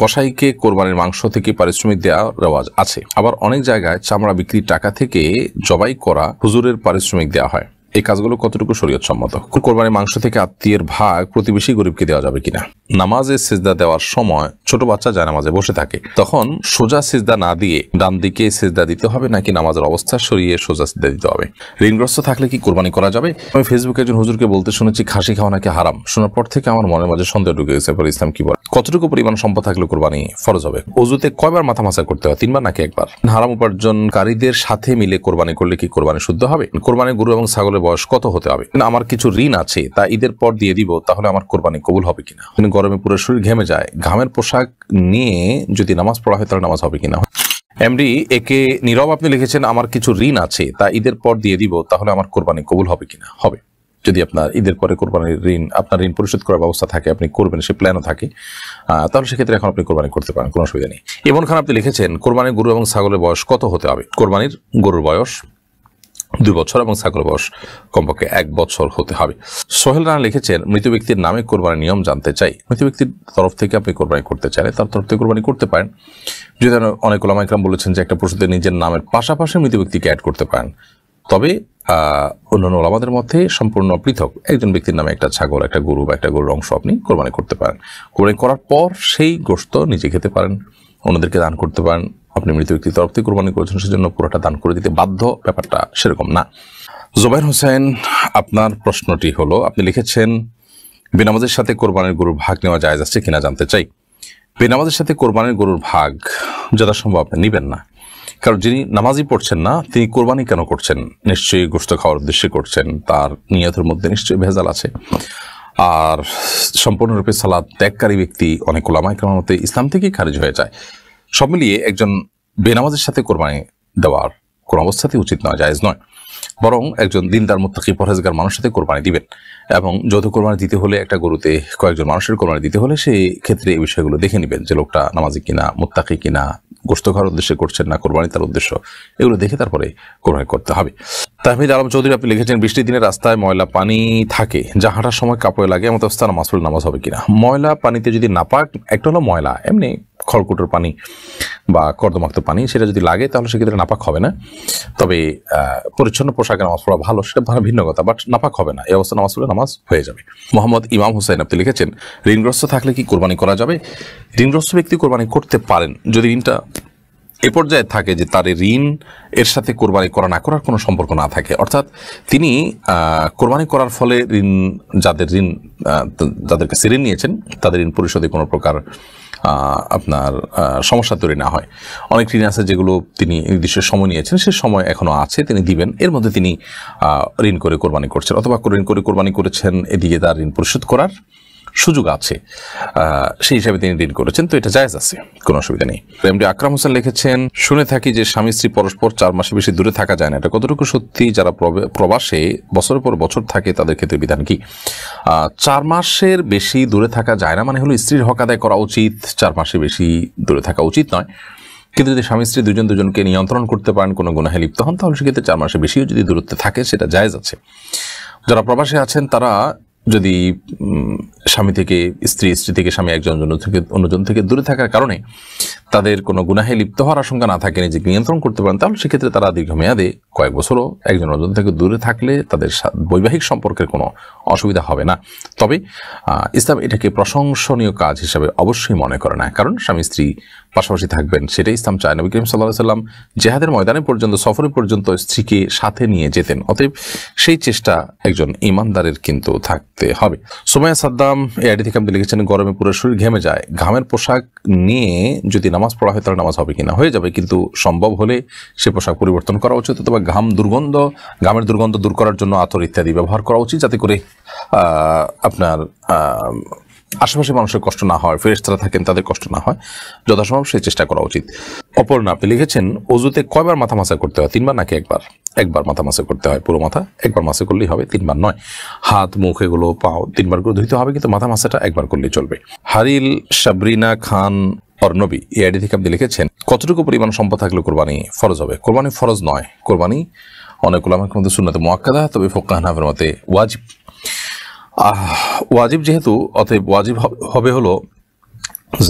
কসাইকে কোরবানির মাংস থেকে পারিশ্রমিক দেওয়া রেওয়াজ আছে আবার অনেক জায়গায় চামড়া বিক্রির টাকা থেকে জবাই করা হুজুরের পারিশ্রমিক দেওয়া হয় এই কাজগুলো কতটুকু শরীয়ত সম্মত কোরবানির মাংস থেকে আত্মীয়ের ভাগ প্রতিবেশী গরিবকে দেওয়া যাবে কিনা নামাজে সিজদা দেওয়ার সময় ছোট বাচ্চা যায় নামাজে বসে থাকে তখন সোজা সিজদা না দিয়ে ডান দিকে সিজদা দিতে হবে নাকি নামাজের অবস্থা সরিয়ে সোজা সিজদা দিতে হবে ঋণগ্রস্ত থাকলে কি কোরবানি করা যাবে আমি ফেসবুকে একজন হুজুরকে বলতে শুনেছি খাসি খাওয়া নাকি হারাম শোনার পর থেকে আমার মনের মাঝে সন্দেহ ঢুকে গেছে পরে ইসলাম কি বলে কতটুকু পরিমাণ সম্পদ থাকলে কোরবানি ফরজ হবে অজুতে কয়বার মাথা মাসা করতে হয় তিনবার নাকি একবার হারাম উপার্জনকারীদের সাথে মিলে কোরবানি করলে কি কোরবানি শুদ্ধ হবে কোরবানি গরু এবং ছাগলের আপনার বয়স কত হতে হবে আমার কিছু ঋণ আছে তা ঈদের পর দিয়ে দিব তাহলে আমার কোরবানি কবুল হবে কিনা মানে গরমে পুরো শরীর ঘেমে যায় ঘামের পোশাক নিয়ে যদি নামাজ পড়া হয় তাহলে নামাজ হবে কিনা এমডি একে নীরব আপনি লিখেছেন আমার কিছু ঋণ আছে তা ঈদের পর দিয়ে দিব তাহলে আমার কোরবানি কবুল হবে কিনা হবে যদি আপনার ঈদের পরে কোরবানির ঋণ আপনার ঋণ পরিশোধ করার ব্যবস্থা থাকে আপনি করবেন সে প্ল্যানও থাকে তাহলে সেক্ষেত্রে এখন আপনি কোরবানি করতে পারেন কোনো অসুবিধা নেই এমন খান আপনি লিখেছেন কোরবানির গরু এবং ছাগলের বয়স কত হতে হবে কোরবানির গরুর বয়স দুই বছর এবং ছাগল বয়স কমপক্ষে এক বছর হতে হবে সোহেল রানা লিখেছেন মৃত ব্যক্তির নামে কোরবানির নিয়ম জানতে চাই মৃত ব্যক্তির তরফ থেকে আপনি কোরবানি করতে চাইলে তার তরফ থেকে কোরবানি করতে পারেন যদি অনেক ওলামাইকরাম বলেছেন যে একটা পশুদের নিজের নামের পাশাপাশি মৃত ব্যক্তিকে অ্যাড করতে পারেন তবে অন্যান্য ওলামাদের মধ্যে সম্পূর্ণ পৃথক একজন ব্যক্তির নামে একটা ছাগল একটা গরু বা একটা গরুর অংশ আপনি কোরবানি করতে পারেন কোরবানি করার পর সেই গোস্ত নিজে খেতে পারেন অন্যদেরকে দান করতে পারেন আপনি মৃত ব্যক্তির তরফ থেকে কোরবানি করেছেন সেজন্য পুরোটা দান করে দিতে বাধ্য ব্যাপারটা সেরকম না জোবাইর হোসেন আপনার প্রশ্নটি হলো আপনি লিখেছেন বেনামাজের সাথে কোরবানির গরুর ভাগ নেওয়া যায় যাচ্ছে কিনা জানতে চাই বেনামাজের সাথে কোরবানির গরুর ভাগ যথাসম্ভব আপনি নেবেন না কারণ যিনি নামাজই পড়ছেন না তিনি কোরবানি কেন করছেন নিশ্চয়ই গোস্ত খাওয়ার উদ্দেশ্যে করছেন তার নিয়তের মধ্যে নিশ্চয়ই ভেজাল আছে আর সম্পূর্ণরূপে সালাদ ত্যাগকারী ব্যক্তি অনেক ওলামায় কেমন ইসলাম থেকেই খারিজ হয়ে যায় সব মিলিয়ে একজন বেনামাজের সাথে কোরবানি দেওয়ার কোনো অবস্থাতেই উচিত নয় জায়েজ নয় বরং একজন দিনদার মোত্তাকি পরহেজগার মানুষের সাথে কোরবানি দিবেন এবং যৌথ কোরবানি দিতে হলে একটা গরুতে কয়েকজন মানুষের কোরবানি দিতে হলে সেই ক্ষেত্রে এই বিষয়গুলো দেখে নেবেন যে লোকটা নামাজি কিনা মোত্তাকি কিনা গোস্ত খাওয়ার উদ্দেশ্যে করছেন না কোরবানি তার উদ্দেশ্য এগুলো দেখে তারপরে কোরবানি করতে হবে তাহমিদ আলম চৌধুরী আপনি লিখেছেন বৃষ্টির দিনে রাস্তায় ময়লা পানি থাকে যা হাঁটার সময় কাপড়ে লাগে এমন অবস্থা মাসুল নামাজ হবে কিনা ময়লা পানিতে যদি না পাক একটা হলো ময়লা এমনি খড়কুটোর পানি বা কর্দমাক্ত পানি সেটা যদি লাগে তাহলে সেক্ষেত্রে নাপাক হবে না তবে পরিচ্ছন্ন পোশাকে নামাজ পড়া ভালো সেটা ভালো ভিন্ন কথা বাট নাপাক হবে না এই অবস্থা নামাজ পড়লে নামাজ হয়ে যাবে মোহাম্মদ ইমাম হুসাইন আপনি লিখেছেন ঋণগ্রস্ত থাকলে কি কোরবানি করা যাবে ঋণগ্রস্ত ব্যক্তি কোরবানি করতে পারেন যদি ঋণটা এ পর্যায়ে থাকে যে তার ঋণ এর সাথে কোরবানি করা না করার কোনো সম্পর্ক না থাকে অর্থাৎ তিনি কোরবানি করার ফলে ঋণ যাদের ঋণ যাদের কাছে ঋণ নিয়েছেন তাদের ঋণ পরিশোধে কোনো প্রকার আপনার সমস্যা তৈরি না হয় অনেক ঋণ আছে যেগুলো তিনি নির্দিষ্ট সময় নিয়েছেন সে সময় এখনও আছে তিনি দিবেন এর মধ্যে তিনি ঋণ করে কোরবানি করছেন অথবা ঋণ করে কোরবানি করেছেন এদিকে তার ঋণ পরিশোধ করার সুযোগ আছে সেই হিসাবে তিনি ডিল করেছেন তো এটা জায়জ আছে কোনো অসুবিধা নেই এমডি আকরাম হোসেন লিখেছেন শুনে থাকি যে স্বামী স্ত্রী পরস্পর চার মাসে বেশি দূরে থাকা যায় না এটা কতটুকু সত্যি যারা প্রবাসে বছরের পর বছর থাকে তাদের ক্ষেত্রে বিধান কি চার মাসের বেশি দূরে থাকা যায় না মানে হলো স্ত্রীর হক আদায় করা উচিত চার মাসে বেশি দূরে থাকা উচিত নয় কিন্তু যদি স্বামী স্ত্রী দুজন দুজনকে নিয়ন্ত্রণ করতে পারেন কোনো গুণাহে লিপ্ত হন তাহলে সেক্ষেত্রে চার মাসে বেশিও যদি দূরত্বে থাকে সেটা জায়জ আছে যারা প্রবাসে আছেন তারা যদি স্বামী থেকে স্ত্রী স্ত্রী থেকে স্বামী একজন থেকে অন্যজন থেকে দূরে থাকার কারণে তাদের কোনো গুনাহে লিপ্ত হওয়ার আশঙ্কা না থাকে নিজেকে নিয়ন্ত্রণ করতে পারেন তাহলে সেক্ষেত্রে তারা দীর্ঘমেয়াদে কয়েক বছরও একজন অন্যজন থেকে দূরে থাকলে তাদের বৈবাহিক সম্পর্কের কোনো অসুবিধা হবে না তবে ইসলাম এটাকে প্রশংসনীয় কাজ হিসাবে অবশ্যই মনে করে না কারণ স্বামী স্ত্রী পাশাপাশি থাকবেন সেটাই ইসলাম চায় নবী করিম সাল্লাহ সাল্লাম জেহাদের ময়দানে পর্যন্ত সফরে পর্যন্ত স্ত্রীকে সাথে নিয়ে যেতেন অতএব সেই চেষ্টা একজন ইমানদারের কিন্তু থাকতে হবে সোমায়া সাদ্দাম এই আইডি থেকে আপনি লিখেছেন গরমে পুরো শরীর ঘেমে যায় ঘামের পোশাক নিয়ে যদি নামাজ পড়া হয় তাহলে নামাজ হবে কিনা হয়ে যাবে কিন্তু সম্ভব হলে সে পোশাক পরিবর্তন করা উচিত অথবা ঘাম দুর্গন্ধ ঘামের দুর্গন্ধ দূর করার জন্য আতর ইত্যাদি ব্যবহার করা উচিত যাতে করে আপনার আশেপাশে মানুষের কষ্ট না হয় তারা থাকেন তাদের কষ্ট না হয় যথাসম্ভব সেই চেষ্টা করা উচিত অপর্ণা আপনি লিখেছেন অজুতে কয়বার মাথা মাথা করতে হয় তিনবার নাকি একবার একবার মাথা মাসে করতে হয় পুরো মাথা একবার মাসে করলেই হবে তিনবার নয় হাত মুখ এগুলো পাও তিনবার করে ধুইতে হবে কিন্তু মাথা মাসাটা একবার করলেই চলবে হারিল সাবরিনা খান অর্ণবী এই আইডি থেকে আপনি লিখেছেন কতটুকু পরিমাণ সম্পদ থাকলে কোরবানি ফরজ হবে কোরবানি ফরজ নয় কোরবানি অনেক ওলামার মধ্যে সুন্নাতে মোয়াক্কাদা তবে ফোকাহানাফের মতে ওয়াজিব ওয়াজিব যেহেতু অতএব ওয়াজিব হবে হলো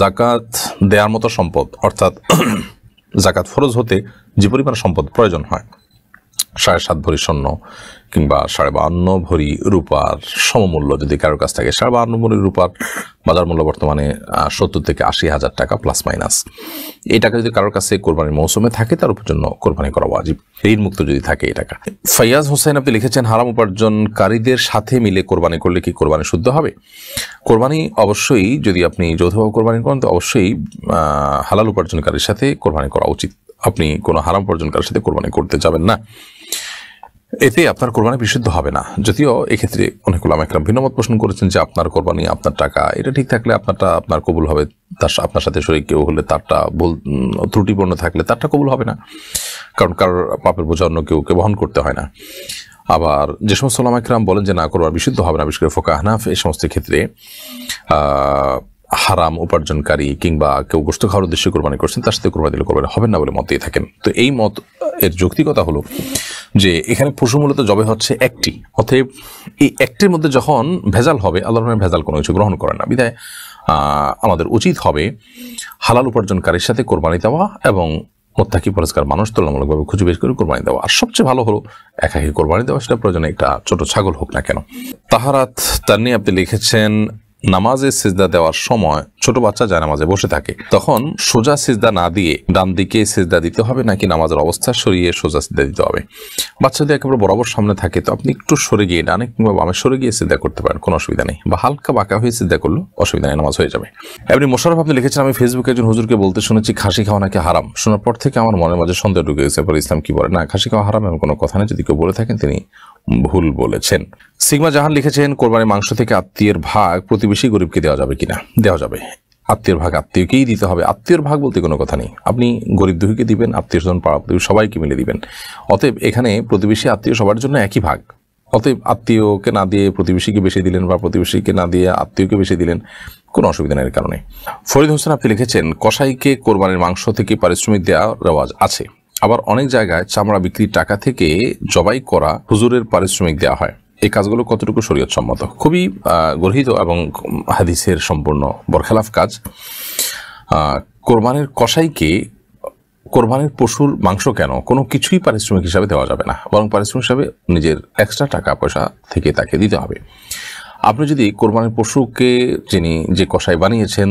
জাকাত দেয়ার মতো সম্পদ অর্থাৎ জাকাত ফরজ হতে যে পরিমাণ সম্পদ প্রয়োজন হয় সাড়ে সাত ভরি স্বর্ণ কিংবা সাড়ে বাহান্ন ভরি রূপার সমমূল্য যদি কারোর কাছ থাকে সাড়ে বাহান্ন ভরি রূপার বাজার মূল্য বর্তমানে সত্তর থেকে আশি হাজার টাকা প্লাস মাইনাস এই টাকা যদি কারোর কাছে কোরবানির মৌসুমে থাকে তার উপর জন্য কোরবানি করা ওয়াজিব ঋণ মুক্ত যদি থাকে এই টাকা ফৈয়াজ হোসেন আপনি লিখেছেন হারাম উপার্জনকারীদের সাথে মিলে কোরবানি করলে কি কোরবানি শুদ্ধ হবে কোরবানি অবশ্যই যদি আপনি যৌথভাবে কোরবানি করেন তো অবশ্যই হালাল উপার্জনকারীর সাথে কোরবানি করা উচিত আপনি কোনো হারাম পর্যনকার সাথে কোরবানি করতে যাবেন না এতে আপনার কোরবানি বিশুদ্ধ হবে না যদিও এক্ষেত্রে অনেক ওলামা একরাম ভিন্নমত পোষণ করেছেন যে আপনার কোরবানি আপনার টাকা এটা ঠিক থাকলে আপনারটা আপনার কবুল হবে তার আপনার সাথে শরীর কেউ হলে তারটা ভুল ত্রুটিপূর্ণ থাকলে তারটা কবুল হবে না কারণ কারোর পাপের বোঝা অন্য কেউ বহন করতে হয় না আবার যে সমস্ত ওলামা বলেন যে না করবার বিশুদ্ধ হবে না বিশেষ করে ফোকা এই সমস্ত ক্ষেত্রে হারাম উপার্জনকারী কিংবা কেউ গোষ্ঠ খাওয়ার উদ্দেশ্যে কোরবানি করছেন তার সাথে কোরবানি দিলে কোরবানি হবে না বলে মত দিয়ে থাকেন তো এই মত এর যৌক্তিকতা হলো যে এখানে পশু মূলত জবে হচ্ছে একটি অতএব এই একটির মধ্যে যখন ভেজাল হবে আল্লাহ রহমান ভেজাল কোনো কিছু গ্রহণ করেন না বিধায় আমাদের উচিত হবে হালাল উপার্জনকারীর সাথে কোরবানি দেওয়া এবং মোত্তাকি পরিষ্কার মানুষ তুলনামূলকভাবে খুঁজে বের করে কোরবানি দেওয়া আর সবচেয়ে ভালো হলো একাকি কোরবানি দেওয়া সেটা প্রয়োজনে একটা ছোট ছাগল হোক না কেন তাহারাত তার নিয়ে আপনি লিখেছেন নামাজে সিজদা দেওয়ার সময় ছোট বাচ্চা যায় নামাজে বসে থাকে তখন সোজা সিজদা না দিয়ে ডান দিকে সিজদা দিতে হবে নাকি নামাজের অবস্থা সরিয়ে সোজা সিজদা দিতে হবে বাচ্চা যদি একেবারে বরাবর সামনে থাকে তো আপনি একটু সরে গিয়ে ডানে কিংবা বামে সরে গিয়ে সিদ্ধা করতে পারেন কোনো অসুবিধা নেই বা হালকা বাঁকা হয়ে সিদ্ধা করলো অসুবিধা নেই নামাজ হয়ে যাবে এমনি মোশারফ আপনি লিখেছেন আমি ফেসবুকে একজন হুজুরকে বলতে শুনেছি খাসি খাওয়া নাকি হারাম শোনার পর থেকে আমার মনের মাঝে সন্দেহ ঢুকে গেছে পরে ইসলাম কি বলে না খাসি খাওয়া হারাম এমন কোনো কথা নেই যদি কেউ বলে থাকেন তিনি ভুল বলেছেন সিগমা জাহান লিখেছেন কোরবানির মাংস থেকে আত্মীয়ের ভাগ প্রতিবেশী গরিবকে দেওয়া যাবে কিনা দেওয়া যাবে আত্মীয়র ভাগ আত্মীয়কেই দিতে হবে আত্মীয়র ভাগ বলতে কোনো কথা নেই আপনি গরিব দুহীকে দিবেন আত্মীয় স্বজন পাড়া প্রতিবেশী সবাইকে মিলে দিবেন অতএব এখানে প্রতিবেশী আত্মীয় সবার জন্য একই ভাগ অতএব আত্মীয়কে না দিয়ে প্রতিবেশীকে বেশি দিলেন বা প্রতিবেশীকে না দিয়ে আত্মীয়কে বেশি দিলেন কোনো অসুবিধা নেই কারণে ফরিদ হোসেন আপনি লিখেছেন কসাইকে কোরবানির মাংস থেকে পারিশ্রমিক দেওয়া রেওয়াজ আছে আবার অনেক জায়গায় চামড়া বিক্রির টাকা থেকে জবাই করা হুজুরের পারিশ্রমিক দেওয়া হয় এই কাজগুলো কতটুকু শরীয়ত সম্মত খুবই গর্হিত এবং হাদিসের সম্পূর্ণ বরখেলাফ কাজ কোরবানের কষাইকে কোরবানের পশুর মাংস কেন কোনো কিছুই পারিশ্রমিক হিসাবে দেওয়া যাবে না বরং পারিশ্রমিক হিসাবে নিজের এক্সট্রা টাকা পয়সা থেকে তাকে দিতে হবে আপনি যদি কোরবানির পশুকে যিনি যে কষাই বানিয়েছেন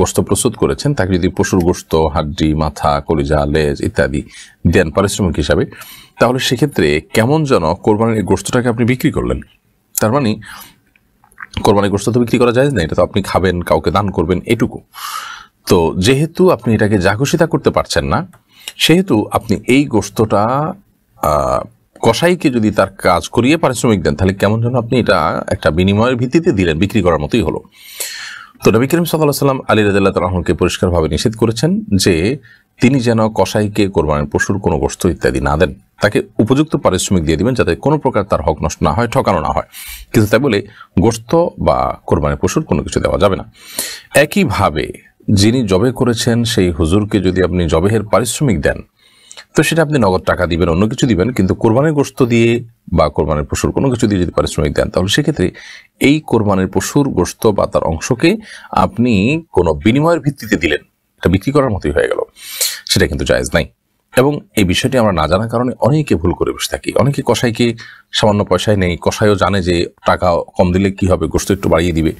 গোস্ত প্রস্তুত করেছেন তাকে যদি পশুর গোস্ত হাড্ডি মাথা কলিজা লেজ ইত্যাদি দেন পারিশ্রমিক হিসাবে তাহলে সেক্ষেত্রে কেমন যেন কোরবানির গোস্তটাকে আপনি বিক্রি করলেন তার মানে কোরবানির গোস্ত তো বিক্রি করা যায় না এটা তো আপনি খাবেন কাউকে দান করবেন এটুকু তো যেহেতু আপনি এটাকে জাগসিতা করতে পারছেন না সেহেতু আপনি এই গোস্তটা কসাইকে যদি তার কাজ করিয়ে পারিশ্রমিক দেন তাহলে কেমন যেন আপনি এটা একটা বিনিময়ের ভিত্তিতে দিলেন বিক্রি করার মতোই হলো তো নবী করিম সাল্লাহ সাল্লাম আলী রাজাল্লাহ তালাহকে পরিষ্কারভাবে নিষেধ করেছেন যে তিনি যেন কসাইকে কোরবানির পশুর কোনো বস্তু ইত্যাদি না দেন তাকে উপযুক্ত পারিশ্রমিক দিয়ে দিবেন যাতে কোনো প্রকার তার হক নষ্ট না হয় ঠকানো না হয় কিন্তু তাই বলে গোস্ত বা কোরবানের পশুর কোনো কিছু দেওয়া যাবে না একইভাবে যিনি জবে করেছেন সেই হুজুরকে যদি আপনি জবেহের পারিশ্রমিক দেন তো সেটা আপনি নগদ টাকা দিবেন অন্য কিছু দিবেন কিন্তু কোরবানের গোস্ত দিয়ে বা কোরবানের পশুর কোনো কিছু দিয়ে যদি পারিশ্রমিক দেন তাহলে সেক্ষেত্রে এই কোরবানের পশুর গোস্ত বা তার অংশকে আপনি কোনো বিনিময়ের ভিত্তিতে দিলেন এটা বিক্রি করার মতোই হয়ে গেল সেটা কিন্তু জায়জ নাই এবং এই বিষয়টি আমরা না জানার কারণে অনেকে ভুল করে বসে থাকি অনেকে কষাইকে সামান্য পয়সায় নেই কষাইও জানে যে টাকা কম দিলে কি হবে গোস্ত একটু বাড়িয়ে দিবে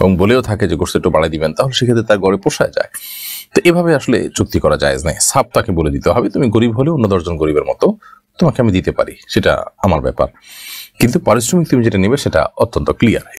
এবং বলেও থাকে যে গোস্ত একটু বাড়িয়ে দিবেন তাহলে সেক্ষেত্রে তার গড়ে পোষায় যায় তো এভাবে আসলে চুক্তি করা যায় নাই সাপ তাকে বলে দিতে হবে তুমি গরিব হলে অন্য দশজন গরিবের মতো তোমাকে আমি দিতে পারি সেটা আমার ব্যাপার কিন্তু পারিশ্রমিক তুমি যেটা নেবে সেটা অত্যন্ত ক্লিয়ার